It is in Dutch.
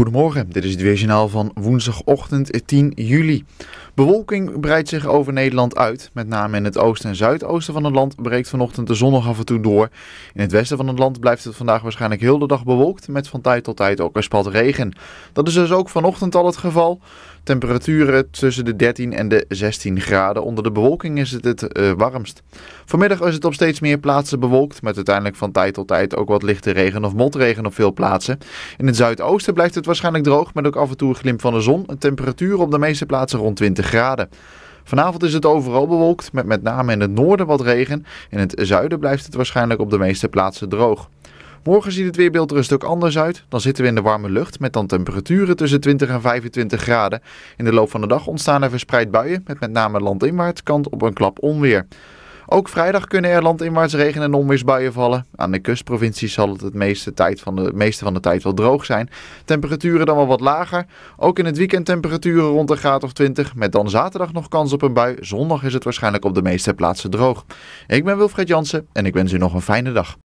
Goedemorgen, dit is het Weerjournaal van woensdagochtend 10 juli. Bewolking breidt zich over Nederland uit. Met name in het oosten en zuidoosten van het land breekt vanochtend de zon nog af en toe door. In het westen van het land blijft het vandaag waarschijnlijk heel de dag bewolkt. Met van tijd tot tijd ook een spat regen. Dat is dus ook vanochtend al het geval. Temperaturen tussen de 13 en de 16 graden. Onder de bewolking is het het eh, warmst. Vanmiddag is het op steeds meer plaatsen bewolkt. Met uiteindelijk van tijd tot tijd ook wat lichte regen of motregen op veel plaatsen. In het zuidoosten blijft het waarschijnlijk droog. Met ook af en toe een glimp van de zon. Een temperatuur op de meeste plaatsen rond 20 graden graden. Vanavond is het overal bewolkt, met met name in het noorden wat regen. In het zuiden blijft het waarschijnlijk op de meeste plaatsen droog. Morgen ziet het weerbeeld er een stuk anders uit. Dan zitten we in de warme lucht met dan temperaturen tussen 20 en 25 graden. In de loop van de dag ontstaan er verspreid buien met met name landinwaarts kant op een klap onweer. Ook vrijdag kunnen er landinwaarts regen en onweersbuien vallen. Aan de kustprovincies zal het het meeste, tijd van de, meeste van de tijd wel droog zijn. Temperaturen dan wel wat lager. Ook in het weekend temperaturen rond een graad of 20. Met dan zaterdag nog kans op een bui. Zondag is het waarschijnlijk op de meeste plaatsen droog. Ik ben Wilfred Jansen en ik wens u nog een fijne dag.